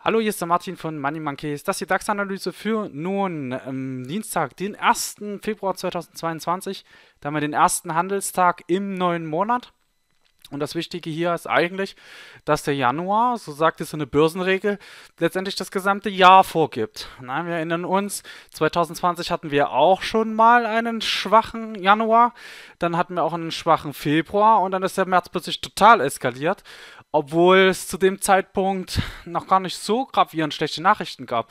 Hallo, hier ist der Martin von Money Monkeys. Das ist die DAX-Analyse für nun ähm, Dienstag, den 1. Februar 2022. Da haben wir den ersten Handelstag im neuen Monat. Und das Wichtige hier ist eigentlich, dass der Januar, so sagt es eine Börsenregel, letztendlich das gesamte Jahr vorgibt. Nein, wir erinnern uns, 2020 hatten wir auch schon mal einen schwachen Januar, dann hatten wir auch einen schwachen Februar und dann ist der März plötzlich total eskaliert obwohl es zu dem Zeitpunkt noch gar nicht so gravierend schlechte Nachrichten gab.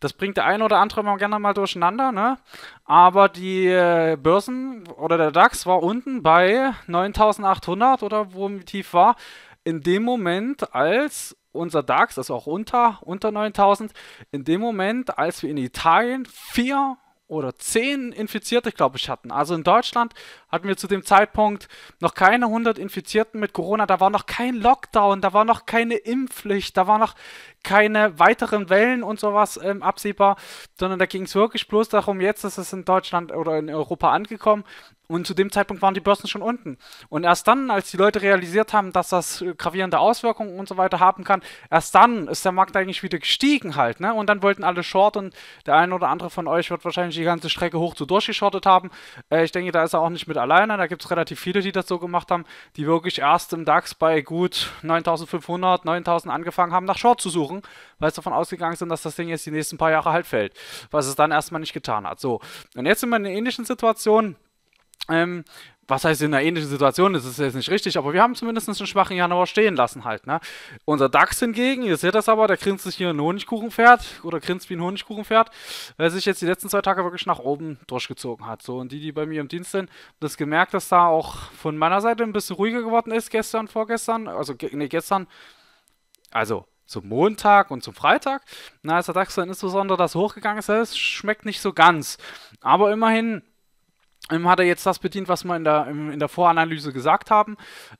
Das bringt der eine oder andere immer gerne mal durcheinander, ne? Aber die äh, Börsen oder der DAX war unten bei 9800 oder wo tief war, in dem Moment, als unser DAX, also auch unter, unter 9000, in dem Moment, als wir in Italien vier oder zehn Infizierte, glaube ich, hatten. Also in Deutschland hatten wir zu dem Zeitpunkt noch keine 100 Infizierten mit Corona. Da war noch kein Lockdown, da war noch keine Impfpflicht, da war noch keine weiteren Wellen und sowas ähm, absehbar, sondern da ging es wirklich bloß darum, jetzt ist es in Deutschland oder in Europa angekommen und zu dem Zeitpunkt waren die Börsen schon unten. Und erst dann, als die Leute realisiert haben, dass das äh, gravierende Auswirkungen und so weiter haben kann, erst dann ist der Markt eigentlich wieder gestiegen halt. Ne? Und dann wollten alle short und der eine oder andere von euch wird wahrscheinlich die ganze Strecke hoch zu durchgeschortet haben. Äh, ich denke, da ist er auch nicht mit alleine. Da gibt es relativ viele, die das so gemacht haben, die wirklich erst im DAX bei gut 9500, 9000 angefangen haben, nach Short zu suchen, weil sie davon ausgegangen sind, dass das Ding jetzt die nächsten paar Jahre halt fällt. Was es dann erstmal nicht getan hat. So. Und jetzt sind wir in einer ähnlichen Situation ähm, was heißt in einer ähnlichen Situation, das ist jetzt nicht richtig, aber wir haben zumindest einen schwachen Januar stehen lassen halt, ne? Unser DAX hingegen, ihr seht das aber, der grinst sich hier ein Honigkuchenpferd oder grinst wie ein Honigkuchenpferd, weil sich jetzt die letzten zwei Tage wirklich nach oben durchgezogen hat. So, und die, die bei mir im Dienst sind, das gemerkt, dass da auch von meiner Seite ein bisschen ruhiger geworden ist gestern, vorgestern, also ne, gestern, also zum Montag und zum Freitag. Na, ist der DAX dann insbesondere das hochgegangen ist, das schmeckt nicht so ganz. Aber immerhin ähm, hat er jetzt das bedient, was wir in der, in der Voranalyse gesagt haben.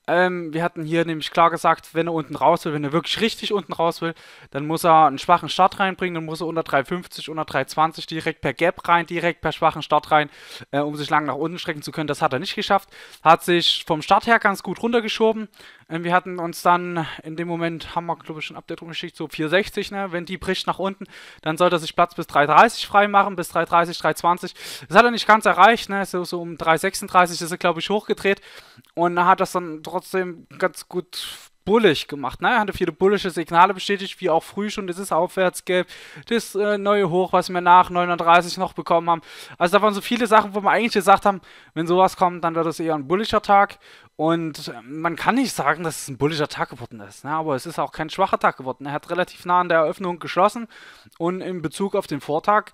Ähm, wir hatten hier nämlich klar gesagt, wenn er unten raus will, wenn er wirklich richtig unten raus will, dann muss er einen schwachen Start reinbringen, dann muss er unter 3,50, unter 3,20 direkt per Gap rein, direkt per schwachen Start rein, äh, um sich lang nach unten strecken zu können. Das hat er nicht geschafft. Hat sich vom Start her ganz gut runtergeschoben, ähm, wir hatten uns dann in dem Moment, haben wir glaube ich schon Update rumgeschickt, so 460, ne? wenn die bricht nach unten, dann sollte er sich Platz bis 330 frei machen, bis 330, 320. Das hat er nicht ganz erreicht, ne? so, so um 336 ist er glaube ich hochgedreht und hat das dann trotzdem ganz gut bullig gemacht. Ne? Er hatte viele bullische Signale bestätigt, wie auch früh schon dieses Aufwärtsgelb, das äh, neue Hoch, was wir nach 39 noch bekommen haben. Also da waren so viele Sachen, wo wir eigentlich gesagt haben, wenn sowas kommt, dann wird es eher ein bullischer Tag. Und äh, man kann nicht sagen, dass es ein bullischer Tag geworden ist, ne? aber es ist auch kein schwacher Tag geworden. Er hat relativ nah an der Eröffnung geschlossen und in Bezug auf den Vortag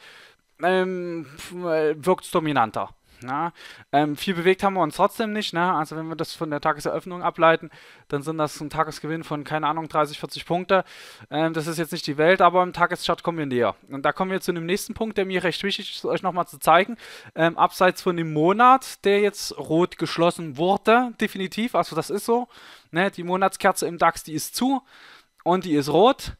ähm, äh, wirkt es dominanter. Na, ne? ähm, viel bewegt haben wir uns trotzdem nicht. Ne? Also wenn wir das von der Tageseröffnung ableiten, dann sind das ein Tagesgewinn von, keine Ahnung, 30, 40 Punkte. Ähm, das ist jetzt nicht die Welt, aber im Tageschart kommen wir näher. Und da kommen wir zu dem nächsten Punkt, der mir recht wichtig ist, euch nochmal zu zeigen. Ähm, abseits von dem Monat, der jetzt rot geschlossen wurde, definitiv, also das ist so. Ne? Die Monatskerze im DAX, die ist zu und die ist rot.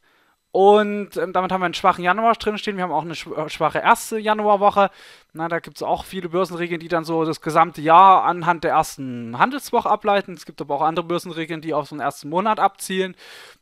Und ähm, damit haben wir einen schwachen Januar drinstehen. Wir haben auch eine äh, schwache erste Januarwoche. Na, da gibt es auch viele Börsenregeln, die dann so das gesamte Jahr anhand der ersten Handelswoche ableiten. Es gibt aber auch andere Börsenregeln, die auf so einen ersten Monat abzielen.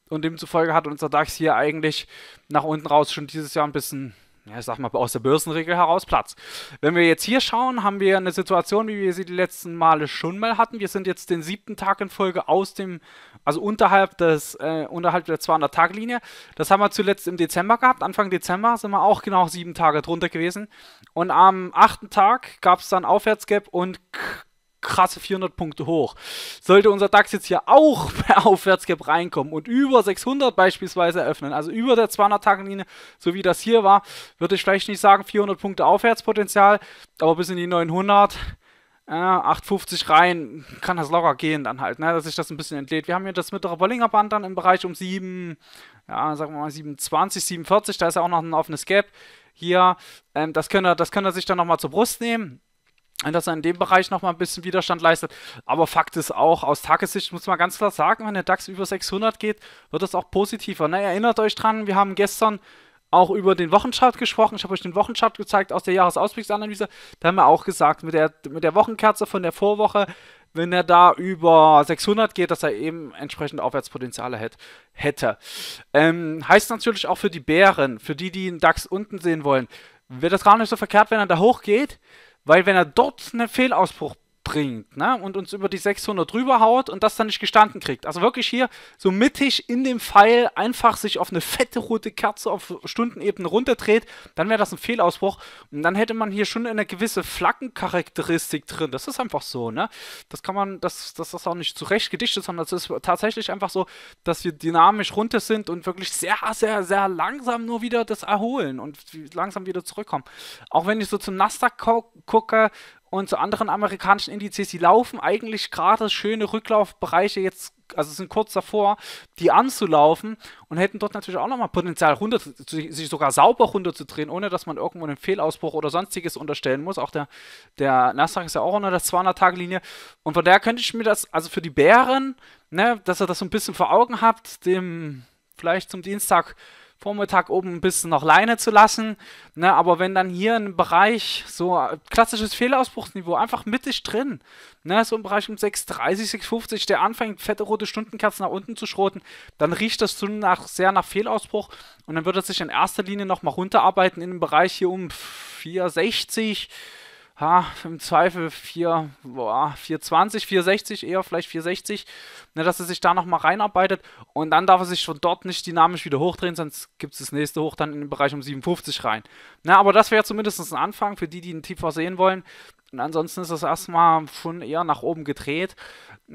Und demzufolge hat unser DAX hier eigentlich nach unten raus schon dieses Jahr ein bisschen ja, ich sag mal, aus der Börsenregel heraus Platz. Wenn wir jetzt hier schauen, haben wir eine Situation, wie wir sie die letzten Male schon mal hatten. Wir sind jetzt den siebten Tag in Folge aus dem, also unterhalb des, äh, unterhalb der 200 tag linie Das haben wir zuletzt im Dezember gehabt. Anfang Dezember sind wir auch genau sieben Tage drunter gewesen. Und am achten Tag gab es dann Aufwärtsgap und krasse 400 Punkte hoch. Sollte unser DAX jetzt hier auch per Aufwärtsgap reinkommen und über 600 beispielsweise eröffnen, also über der 200-Tagen-Linie, so wie das hier war, würde ich vielleicht nicht sagen 400 Punkte Aufwärtspotenzial, aber bis in die 900 äh, 8,50 rein, kann das locker gehen dann halt, ne, dass sich das ein bisschen entlädt. Wir haben hier das mittlere Bollinger Band dann im Bereich um 7, ja, sagen wir mal 7,20, 47, da ist ja auch noch ein offenes Gap hier. Ähm, das, könnte, das könnte sich dann nochmal zur Brust nehmen dass er in dem Bereich nochmal ein bisschen Widerstand leistet. Aber Fakt ist auch, aus Tagessicht muss man ganz klar sagen, wenn der DAX über 600 geht, wird das auch positiver. Ne? Erinnert euch dran, wir haben gestern auch über den Wochenchart gesprochen. Ich habe euch den Wochenchart gezeigt aus der Jahresausblicksanalyse. Da haben wir auch gesagt, mit der, mit der Wochenkerze von der Vorwoche, wenn er da über 600 geht, dass er eben entsprechend Aufwärtspotenziale hätt, hätte. Ähm, heißt natürlich auch für die Bären, für die, die den DAX unten sehen wollen, wäre das gar nicht so verkehrt, wenn er da hochgeht. Weil wenn er dort einen Fehlausbruch bringt ne? und uns über die 600 drüber haut und das dann nicht gestanden kriegt. Also wirklich hier so mittig in dem Pfeil einfach sich auf eine fette rote Kerze auf Stundenebene runterdreht, dann wäre das ein Fehlausbruch und dann hätte man hier schon eine gewisse Flaggencharakteristik drin. Das ist einfach so, ne? Das kann man, das, das ist auch nicht zurecht gedichtet, sondern es ist tatsächlich einfach so, dass wir dynamisch runter sind und wirklich sehr, sehr, sehr langsam nur wieder das erholen und langsam wieder zurückkommen. Auch wenn ich so zum Nasdaq gucke, und zu anderen amerikanischen Indizes, die laufen eigentlich gerade schöne Rücklaufbereiche jetzt, also sind kurz davor, die anzulaufen und hätten dort natürlich auch nochmal Potenzial, runter, sich sogar sauber runterzudrehen, ohne dass man irgendwo einen Fehlausbruch oder sonstiges unterstellen muss. Auch der, der Nasdaq ist ja auch unter der 200-Tage-Linie. Und von daher könnte ich mir das, also für die Bären, ne, dass ihr das so ein bisschen vor Augen habt, dem vielleicht zum Dienstag Vormittag oben ein bisschen noch Leine zu lassen. Ne, aber wenn dann hier ein Bereich, so klassisches Fehlausbruchsniveau, einfach mittig drin, ne, so im Bereich um 6,30, 6,50, der anfängt, fette rote Stundenkerzen nach unten zu schroten, dann riecht das schon nach, sehr nach Fehlausbruch. Und dann wird er sich in erster Linie nochmal runterarbeiten in den Bereich hier um 4,60 ha, im Zweifel 4, boah, 420, 460, eher vielleicht 460, ne, dass er sich da nochmal reinarbeitet und dann darf er sich von dort nicht dynamisch wieder hochdrehen, sonst gibt es das nächste hoch dann in den Bereich um 57 rein. Ne, aber das wäre zumindest ein Anfang für die, die ihn tiefer sehen wollen. Und ansonsten ist das erstmal schon eher nach oben gedreht.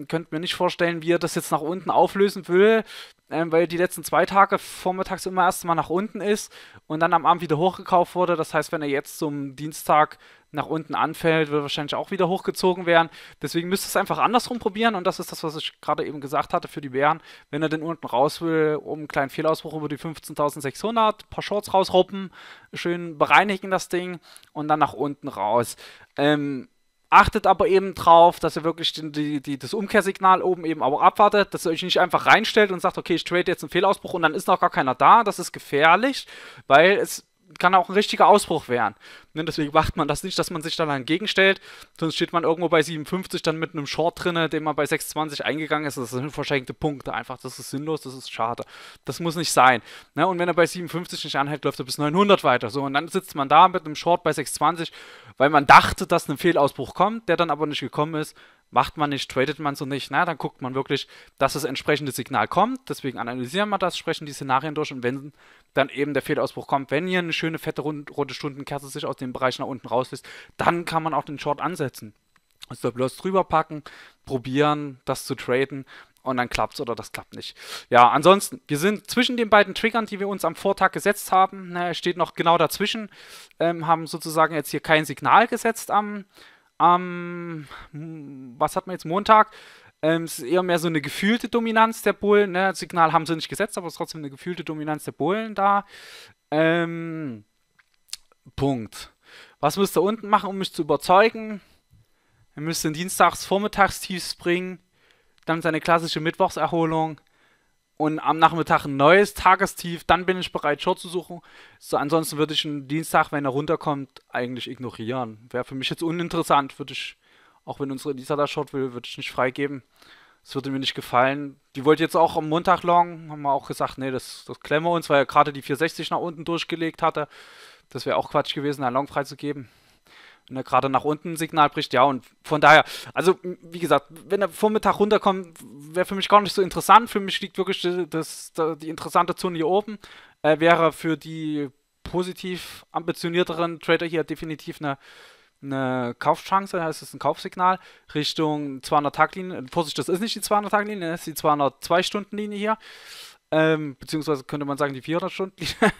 Könnt mir nicht vorstellen, wie er das jetzt nach unten auflösen will, ähm, weil die letzten zwei Tage vormittags immer erstmal nach unten ist und dann am Abend wieder hochgekauft wurde. Das heißt, wenn er jetzt zum Dienstag nach unten anfällt, wird wahrscheinlich auch wieder hochgezogen werden. Deswegen müsst ihr es einfach andersrum probieren und das ist das, was ich gerade eben gesagt hatte für die Bären. Wenn er den unten raus will, um einen kleinen Fehlausbruch über die 15.600, ein paar Shorts rausruppen, schön bereinigen das Ding und dann nach unten raus. Ähm, Achtet aber eben drauf, dass ihr wirklich die, die, das Umkehrsignal oben eben auch abwartet, dass ihr euch nicht einfach reinstellt und sagt, okay, ich trade jetzt einen Fehlausbruch und dann ist noch gar keiner da. Das ist gefährlich, weil es kann auch ein richtiger Ausbruch werden. Ne? Deswegen macht man das nicht, dass man sich dann entgegenstellt, sonst steht man irgendwo bei 57 dann mit einem Short drinne, den man bei 26 eingegangen ist. Das sind verschenkte Punkte einfach. Das ist sinnlos, das ist schade. Das muss nicht sein. Ne? Und wenn er bei 57 nicht anhält, läuft er bis 900 weiter. So, und dann sitzt man da mit einem Short bei 620, weil man dachte, dass ein Fehlausbruch kommt, der dann aber nicht gekommen ist, macht man nicht, tradet man so nicht. Na, dann guckt man wirklich, dass das entsprechende Signal kommt. Deswegen analysieren wir das, sprechen die Szenarien durch und wenn dann eben der Fehlausbruch kommt, wenn hier eine schöne fette rote Stundenkerze sich aus dem Bereich nach unten rauslöst, dann kann man auch den Short ansetzen. Also bloß drüber packen, probieren, das zu traden und dann klappt es oder das klappt nicht. Ja, ansonsten, wir sind zwischen den beiden Triggern, die wir uns am Vortag gesetzt haben. Na, steht noch genau dazwischen. Ähm, haben sozusagen jetzt hier kein Signal gesetzt am am, hm, was hat man jetzt, Montag, ähm, es ist eher mehr so eine gefühlte Dominanz der Bullen. Ne? Das Signal haben sie nicht gesetzt, aber es ist trotzdem eine gefühlte Dominanz der Bullen da. Ähm, Punkt. Was müsst ihr unten machen, um mich zu überzeugen? Ihr müsst den Dienstags-Vormittagstiefs bringen, dann seine klassische Mittwochserholung und am Nachmittag ein neues Tagestief, dann bin ich bereit, Short zu suchen. So, ansonsten würde ich einen Dienstag, wenn er runterkommt, eigentlich ignorieren. Wäre für mich jetzt uninteressant, würde ich, auch wenn unsere Lisa da Short will, würde ich nicht freigeben. Das würde mir nicht gefallen. Die wollte jetzt auch am Montag long, haben wir auch gesagt, nee, das, das klemmen wir uns, weil er gerade die 460 nach unten durchgelegt hatte. Das wäre auch Quatsch gewesen, einen Long freizugeben ne, gerade nach unten ein Signal bricht, ja. Und von daher, also wie gesagt, wenn er Vormittag runterkommt, wäre für mich gar nicht so interessant. Für mich liegt wirklich das, das die interessante Zone hier oben. Äh, wäre für die positiv ambitionierteren Trader hier definitiv eine, eine Kaufchance, heißt es ein Kaufsignal, Richtung 200-Tag-Linie. Vorsicht, das ist nicht die 200-Tag-Linie, das ist die 202-Stunden-Linie hier. Ähm, beziehungsweise könnte man sagen die 400-Stunden-Linie.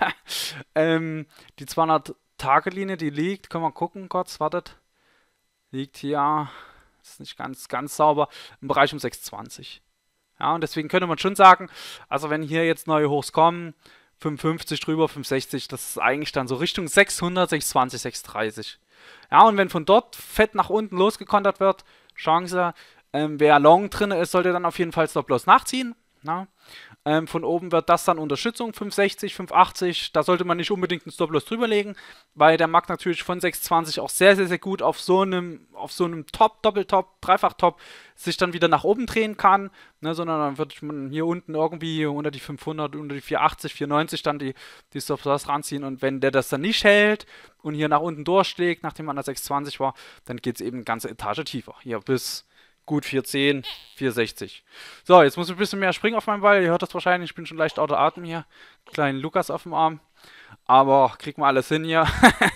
ähm, die 200 Tagelinie, die liegt. Können wir gucken kurz, wartet. Liegt hier, ist nicht ganz, ganz sauber, im Bereich um 620. Ja, und deswegen könnte man schon sagen, also wenn hier jetzt neue Hochs kommen, 550 drüber, 560, das ist eigentlich dann so Richtung 600, 620, 630. Ja, und wenn von dort fett nach unten losgekontert wird, Chance, ähm, wer long drin ist, sollte dann auf jeden Fall Stop Loss nachziehen. Na? Ähm, von oben wird das dann Unterstützung, 560, 580. Da sollte man nicht unbedingt einen Stop-Loss drüberlegen, weil der Markt natürlich von 620 auch sehr, sehr, sehr gut auf so einem, auf so einem Top, Doppeltop, Dreifachtop sich dann wieder nach oben drehen kann, ne, sondern dann wird man hier unten irgendwie unter die 500, unter die 480, 490 dann die, die Stop-Loss ranziehen und wenn der das dann nicht hält und hier nach unten durchschlägt, nachdem man an der 620 war, dann geht es eben eine ganze Etage tiefer. Hier bis gut 410, 460. So, jetzt muss ich ein bisschen mehr springen auf meinem Ball. Ihr hört das wahrscheinlich, ich bin schon leicht außer Atem hier. Kleinen Lukas auf dem Arm. Aber kriegt mal alles hin hier.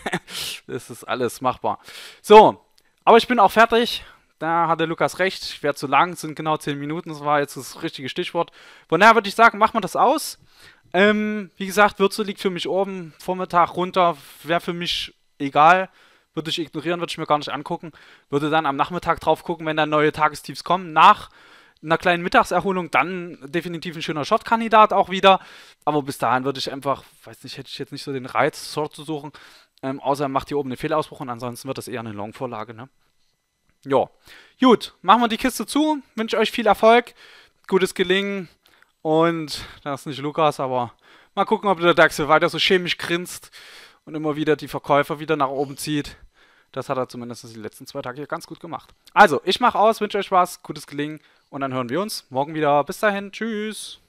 das ist alles machbar. So, aber ich bin auch fertig. Da hatte Lukas recht. Ich wäre zu lang, sind genau 10 Minuten. Das war jetzt das richtige Stichwort. Von daher würde ich sagen, machen wir das aus. Ähm, wie gesagt, Würze liegt für mich oben, Vormittag runter, wäre für mich egal würde ich ignorieren, würde ich mir gar nicht angucken, würde dann am Nachmittag drauf gucken, wenn dann neue Tagestiefs kommen, nach einer kleinen Mittagserholung, dann definitiv ein schöner Shot-Kandidat auch wieder. Aber bis dahin würde ich einfach, weiß nicht, hätte ich jetzt nicht so den Reiz, Short zu suchen. Ähm, außer er macht hier oben einen Fehlausbruch und ansonsten wird das eher eine Long-Vorlage, ne? Ja. Gut, machen wir die Kiste zu. Wünsche euch viel Erfolg, gutes Gelingen und das ist nicht Lukas, aber mal gucken, ob der DAX weiter so chemisch grinst und immer wieder die Verkäufer wieder nach oben zieht. Das hat er zumindest die letzten zwei Tage hier ganz gut gemacht. Also, ich mache aus, wünsche euch was, gutes Gelingen und dann hören wir uns morgen wieder. Bis dahin, tschüss.